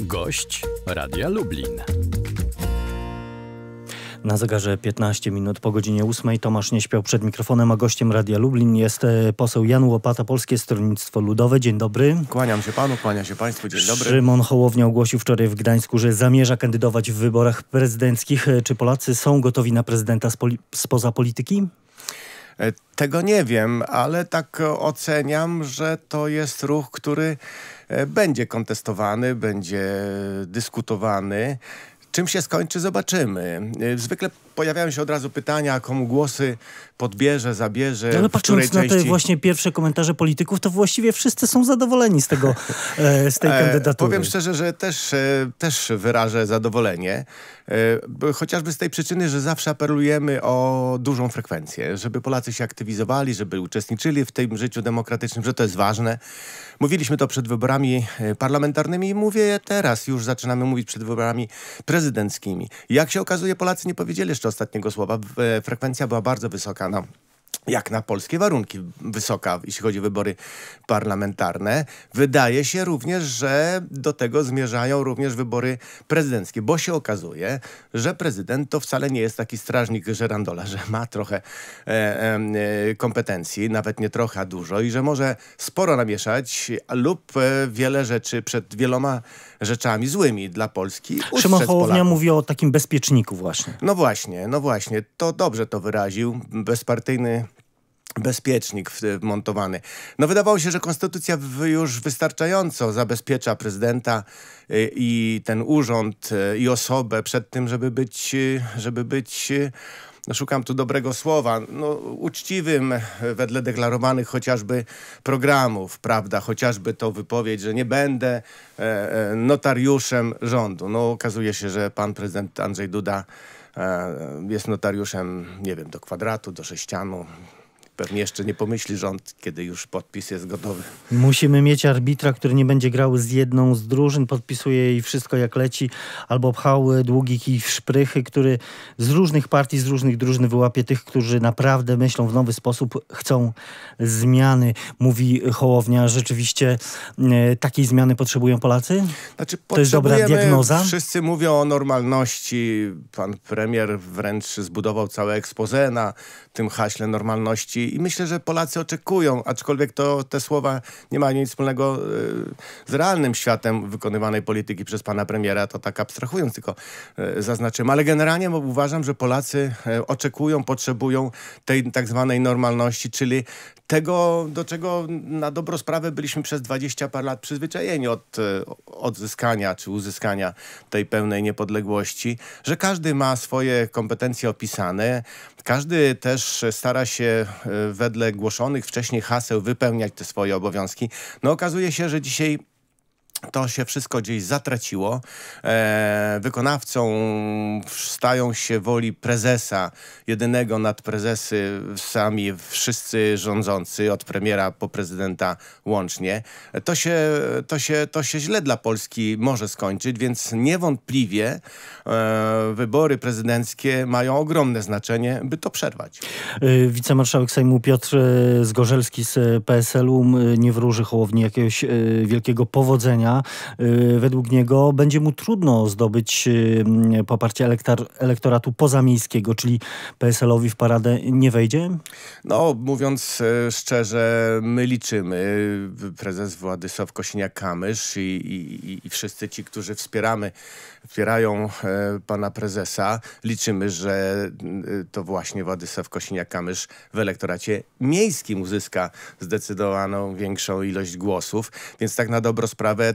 Gość Radia Lublin. Na zegarze 15 minut po godzinie 8 Tomasz nie śpiał przed mikrofonem, a gościem Radia Lublin jest e, poseł Jan Łopata, Polskie Stronnictwo Ludowe. Dzień dobry. Kłaniam się panu, kłania się państwu, dzień dobry. Szymon Hołownia ogłosił wczoraj w Gdańsku, że zamierza kandydować w wyborach prezydenckich. E, czy Polacy są gotowi na prezydenta spoza polityki? E, tego nie wiem, ale tak oceniam, że to jest ruch, który e, będzie kontestowany, będzie dyskutowany. Czym się skończy, zobaczymy. Y, zwykle pojawiają się od razu pytania, komu głosy podbierze, zabierze. Ale patrząc na te właśnie pierwsze komentarze polityków, to właściwie wszyscy są zadowoleni z tego, e, z tej e, kandydatury. Powiem szczerze, że też, e, też wyrażę zadowolenie. Chociażby z tej przyczyny, że zawsze apelujemy o dużą frekwencję, żeby Polacy się aktywizowali, żeby uczestniczyli w tym życiu demokratycznym, że to jest ważne. Mówiliśmy to przed wyborami parlamentarnymi i mówię teraz, już zaczynamy mówić przed wyborami prezydenckimi prezydenckimi. Jak się okazuje, Polacy nie powiedzieli jeszcze ostatniego słowa. E, frekwencja była bardzo wysoka. No jak na polskie warunki wysoka, jeśli chodzi o wybory parlamentarne. Wydaje się również, że do tego zmierzają również wybory prezydenckie, bo się okazuje, że prezydent to wcale nie jest taki strażnik żerandola, że ma trochę e, e, kompetencji, nawet nie trochę, dużo i że może sporo namieszać lub e, wiele rzeczy przed wieloma rzeczami złymi dla Polski. Szymon Hołownia mówi o takim bezpieczniku właśnie. No właśnie, no właśnie. To dobrze to wyraził. Bezpartyjny bezpiecznik wmontowany. No wydawało się, że konstytucja już wystarczająco zabezpiecza prezydenta y, i ten urząd y, i osobę przed tym, żeby być, y, żeby być no szukam tu dobrego słowa, no, uczciwym wedle deklarowanych chociażby programów, prawda, chociażby to wypowiedź, że nie będę e, e, notariuszem rządu. No okazuje się, że pan prezydent Andrzej Duda e, jest notariuszem, nie wiem, do kwadratu, do sześcianu, Pewnie jeszcze nie pomyśli rząd, kiedy już podpis jest gotowy. Musimy mieć arbitra, który nie będzie grał z jedną z drużyn, podpisuje jej wszystko jak leci, albo pchał długi kij w szprychy, który z różnych partii, z różnych drużyn wyłapie tych, którzy naprawdę myślą w nowy sposób, chcą zmiany, mówi Hołownia. Rzeczywiście e, takiej zmiany potrzebują Polacy? Znaczy, to jest dobra diagnoza? Wszyscy mówią o normalności. Pan premier wręcz zbudował całe expose na tym haśle normalności i myślę, że Polacy oczekują, aczkolwiek to te słowa nie mają nic wspólnego y, z realnym światem wykonywanej polityki przez pana premiera, to tak abstrahując tylko y, zaznaczyłem. Ale generalnie uważam, że Polacy y, oczekują, potrzebują tej tak zwanej normalności, czyli tego, do czego na dobrą sprawę byliśmy przez 20 par lat przyzwyczajeni od odzyskania czy uzyskania tej pełnej niepodległości, że każdy ma swoje kompetencje opisane, każdy też stara się wedle głoszonych wcześniej haseł wypełniać te swoje obowiązki. No okazuje się, że dzisiaj to się wszystko gdzieś zatraciło. E, wykonawcą stają się woli prezesa, jedynego nad prezesy sami wszyscy rządzący, od premiera po prezydenta łącznie. To się, to się, to się źle dla Polski może skończyć, więc niewątpliwie e, wybory prezydenckie mają ogromne znaczenie, by to przerwać. E, wicemarszałek Sejmu Piotr e, Zgorzelski z PSL-u nie wróży hołowni jakiegoś e, wielkiego powodzenia Y, według niego będzie mu trudno zdobyć y, mm, poparcie elektor elektoratu pozamiejskiego, czyli PSL-owi w paradę nie wejdzie? No, mówiąc e, szczerze, my liczymy, prezes Władysław Kosiniak-Kamysz i, i, i wszyscy ci, którzy wspieramy, wspierają e, pana prezesa, liczymy, że e, to właśnie Władysław Kosiniak-Kamysz w elektoracie miejskim uzyska zdecydowaną większą ilość głosów, więc tak na dobrą sprawę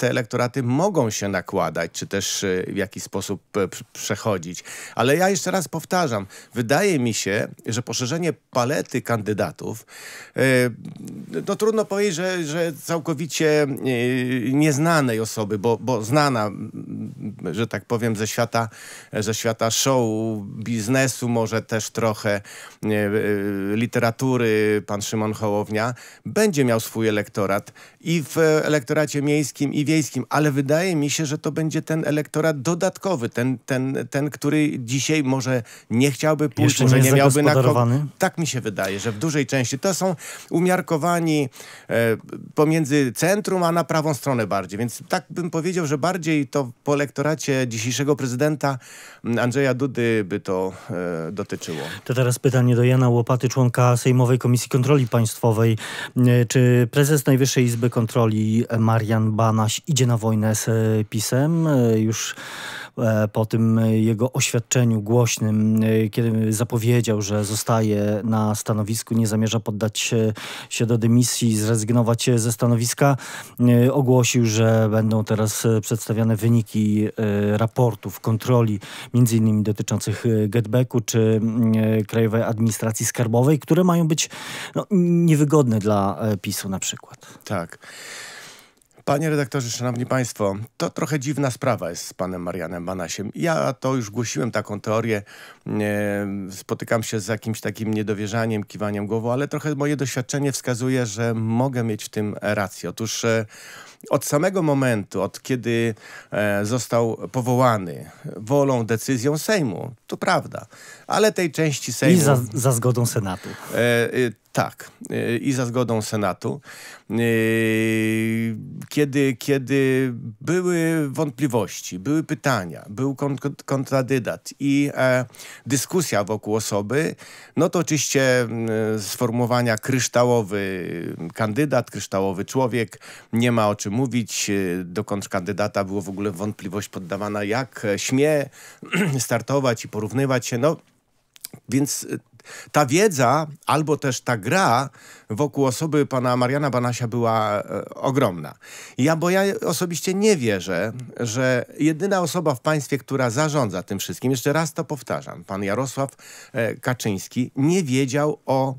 te elektoraty mogą się nakładać, czy też e, w jakiś sposób e, przechodzić. Ale ja jeszcze raz powtarzam, wydaje mi się, że poszerzenie palety kandydatów, e, no, to trudno powiedzieć, że, że całkowicie nieznanej osoby, bo, bo znana, że tak powiem, ze świata, ze świata show, biznesu, może też trochę literatury, pan Szymon Hołownia, będzie miał swój elektorat i w elektoracie miejskim, i w wiejskim, ale wydaje mi się, że to będzie ten elektorat dodatkowy, ten, ten, ten który dzisiaj może nie chciałby pójść, może nie, nie miałby na kogo. Tak mi się wydaje, że w dużej części to są umiarkowani e, pomiędzy centrum, a na prawą stronę bardziej, więc tak bym powiedział, że bardziej to po elektoracie dzisiejszego prezydenta Andrzeja Dudy by to e, dotyczyło. To teraz pytanie do Jana Łopaty, członka Sejmowej Komisji Kontroli Państwowej. E, czy prezes Najwyższej Izby Kontroli e, Marian Banaś idzie na wojnę z e, PiSem. E, już e, po tym jego oświadczeniu głośnym, kiedy zapowiedział, że zostaje na stanowisku, nie zamierza poddać się do dymisji, zrezygnować ze stanowiska, ogłosił, że będą teraz przedstawiane wyniki raportów, kontroli, między innymi dotyczących getbacku czy Krajowej Administracji Skarbowej, które mają być no, niewygodne dla PiSu na przykład. Tak. Panie redaktorze, szanowni państwo, to trochę dziwna sprawa jest z panem Marianem Banasiem. Ja to już głosiłem taką teorię, spotykam się z jakimś takim niedowierzaniem, kiwaniem głową, ale trochę moje doświadczenie wskazuje, że mogę mieć w tym rację. Otóż e, od samego momentu, od kiedy e, został powołany wolą, decyzją Sejmu, to prawda, ale tej części Sejmu... I za, za zgodą Senatu. E, e, tak, e, i za zgodą Senatu. E, kiedy, kiedy były wątpliwości, były pytania, był kont kontradydat i e, dyskusja wokół osoby, no to oczywiście sformułowania kryształowy kandydat, kryształowy człowiek, nie ma o czym mówić, e, do kandydata było w ogóle wątpliwość poddawana, jak e, śmie startować i porównywać się. No, więc e, ta wiedza albo też ta gra wokół osoby pana Mariana Banasia była e, ogromna. Ja, bo ja osobiście nie wierzę, że jedyna osoba w państwie, która zarządza tym wszystkim, jeszcze raz to powtarzam, pan Jarosław e, Kaczyński nie wiedział o,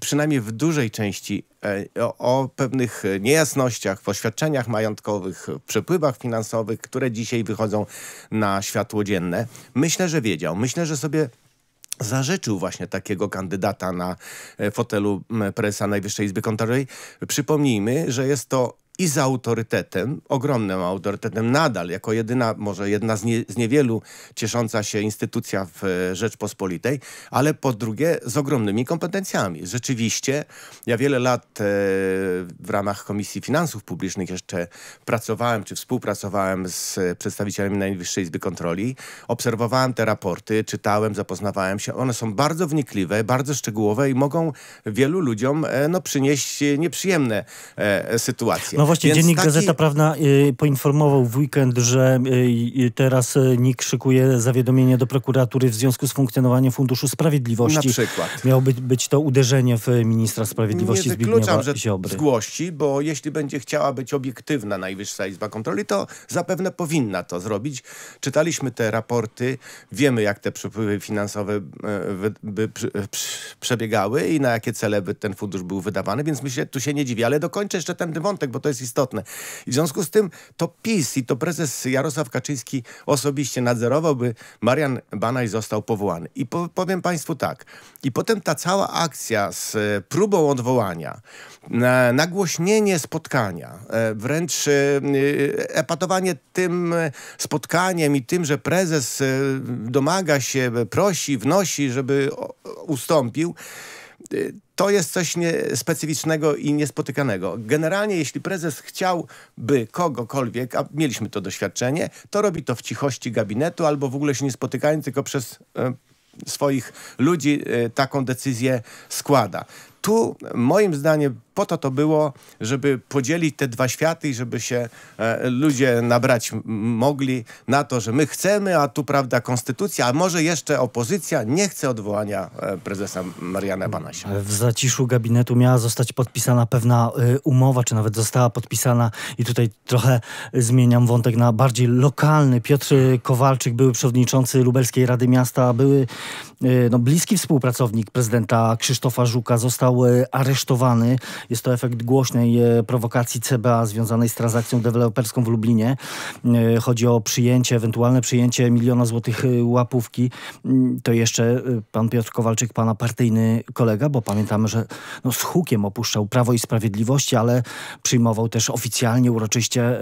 przynajmniej w dużej części, e, o, o, pewnych niejasnościach w oświadczeniach majątkowych, w przepływach finansowych, które dzisiaj wychodzą na światło dzienne. Myślę, że wiedział. Myślę, że sobie zażyczył właśnie takiego kandydata na e, fotelu prezesa Najwyższej Izby Kontroli. Przypomnijmy, że jest to i z autorytetem, ogromnym autorytetem nadal, jako jedyna, może jedna z, nie, z niewielu ciesząca się instytucja w e, Rzeczpospolitej, ale po drugie z ogromnymi kompetencjami. Rzeczywiście, ja wiele lat e, w ramach Komisji Finansów Publicznych jeszcze pracowałem, czy współpracowałem z przedstawicielami Najwyższej Izby Kontroli, obserwowałem te raporty, czytałem, zapoznawałem się. One są bardzo wnikliwe, bardzo szczegółowe i mogą wielu ludziom e, no, przynieść nieprzyjemne e, sytuacje. No właśnie, Więc dziennik taki... Gazeta Prawna y, poinformował w weekend, że y, y teraz y, NIK szykuje zawiadomienie do prokuratury w związku z funkcjonowaniem Funduszu Sprawiedliwości. Na przykład. Miałoby być to uderzenie w ministra sprawiedliwości Nie Zbigniewa że Ziobry. zgłości, bo jeśli będzie chciała być obiektywna Najwyższa Izba Kontroli, to zapewne powinna to zrobić. Czytaliśmy te raporty, wiemy jak te przepływy finansowe e, by e, przebiegały i na jakie cele by ten fundusz był wydawany, więc myślę, tu się nie dziwi, Ale dokończę jeszcze ten wątek, bo to jest istotne. I w związku z tym to PiS i to prezes Jarosław Kaczyński osobiście nadzorowałby Marian Banaj został powołany. I po, powiem Państwu tak. I potem ta cała akcja z e, próbą odwołania, nagłośnienie spotkania, e, wręcz e, epatowanie tym spotkaniem i tym, że prezes domaga się, prosi, wnosi, żeby ustąpił, to jest coś specyficznego i niespotykanego. Generalnie, jeśli prezes chciałby kogokolwiek, a mieliśmy to doświadczenie, to robi to w cichości gabinetu albo w ogóle się nie spotykając, tylko przez e, swoich ludzi e, taką decyzję składa tu moim zdaniem po to to było, żeby podzielić te dwa światy i żeby się e, ludzie nabrać mogli na to, że my chcemy, a tu prawda konstytucja, a może jeszcze opozycja nie chce odwołania e, prezesa Mariana Banasia. W zaciszu gabinetu miała zostać podpisana pewna e, umowa, czy nawet została podpisana i tutaj trochę zmieniam wątek na bardziej lokalny. Piotr Kowalczyk, były przewodniczący Lubelskiej Rady Miasta, były e, no, bliski współpracownik prezydenta Krzysztofa Żuka, został został e, aresztowany. Jest to efekt głośnej e, prowokacji CBA związanej z transakcją deweloperską w Lublinie. E, chodzi o przyjęcie, ewentualne przyjęcie miliona złotych łapówki. Mm, to jeszcze pan Piotr Kowalczyk, pana partyjny kolega, bo pamiętamy, że no z hukiem opuszczał Prawo i Sprawiedliwości, ale przyjmował też oficjalnie, uroczyście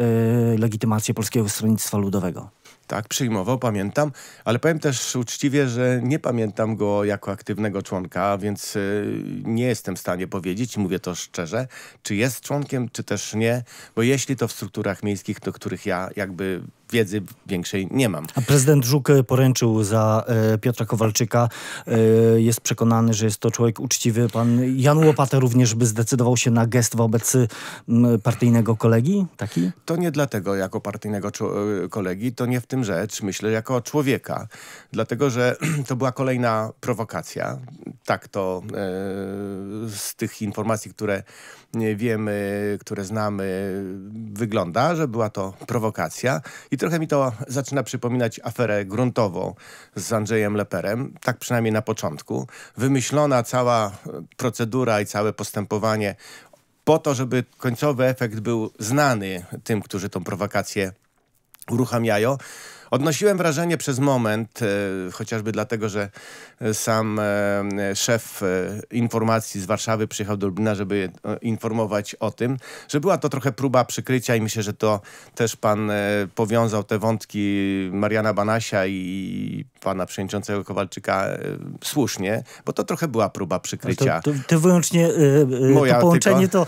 legitymację Polskiego Stronnictwa Ludowego tak, przyjmował, pamiętam, ale powiem też uczciwie, że nie pamiętam go jako aktywnego członka, więc y, nie jestem w stanie powiedzieć, mówię to szczerze, czy jest członkiem, czy też nie, bo jeśli to w strukturach miejskich, do których ja jakby wiedzy większej nie mam. A prezydent Żuk y, poręczył za e, Piotra Kowalczyka. E, jest przekonany, że jest to człowiek uczciwy. Pan Jan Łopata również by zdecydował się na gest wobec m, partyjnego kolegi? Taki? To nie dlatego jako partyjnego kolegi, to nie w tym tym rzecz, myślę, jako człowieka, dlatego że to była kolejna prowokacja. Tak to e, z tych informacji, które e, wiemy, które znamy, wygląda, że była to prowokacja i trochę mi to zaczyna przypominać aferę gruntową z Andrzejem Leperem, tak przynajmniej na początku. Wymyślona cała procedura i całe postępowanie po to, żeby końcowy efekt był znany tym, którzy tą prowokację uruchamiają. Odnosiłem wrażenie przez moment, e, chociażby dlatego, że e, sam e, szef informacji z Warszawy przyjechał do Lublina, żeby informować o tym, że była to trochę próba przykrycia i myślę, że to też pan powiązał te wątki Mariana Banasia i pana przewodniczącego Kowalczyka słusznie, bo to trochę była próba przykrycia. To, to, to wyłącznie moje to połączenie tylko,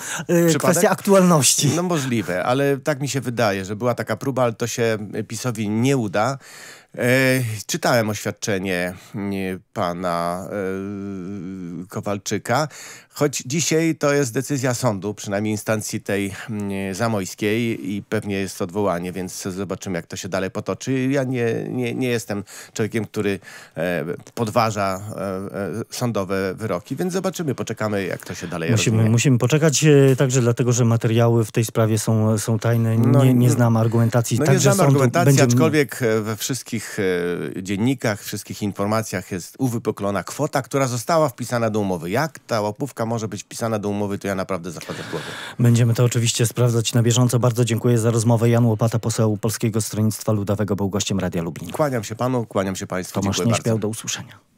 to kwestia aktualności. No możliwe, ale tak mi się wydaje, że była taka próba, ale to się PiSowi nie udało uda E, czytałem oświadczenie mm, pana e, Kowalczyka, choć dzisiaj to jest decyzja sądu, przynajmniej instancji tej mm, zamojskiej i pewnie jest odwołanie, więc zobaczymy jak to się dalej potoczy. Ja nie, nie, nie jestem człowiekiem, który e, podważa sądowe wyroki, więc zobaczymy, poczekamy jak to się dalej musimy, rozwinie. Musimy poczekać także dlatego, że materiały w tej sprawie są, są tajne, no nie, nie znam argumentacji. No, nie znam argumentacji, Będzie aczkolwiek we wszystkich wszystkich e, dziennikach, wszystkich informacjach jest uwypuklona kwota, która została wpisana do umowy. Jak ta łapówka może być wpisana do umowy, to ja naprawdę zachodzę w głowę. Będziemy to oczywiście sprawdzać na bieżąco. Bardzo dziękuję za rozmowę. Jan Łopata, poseł Polskiego Stronnictwa Ludowego, był gościem Radia Lublin. Kłaniam się panu, kłaniam się państwu. Tomasz dziękuję nie śpiał, do usłyszenia.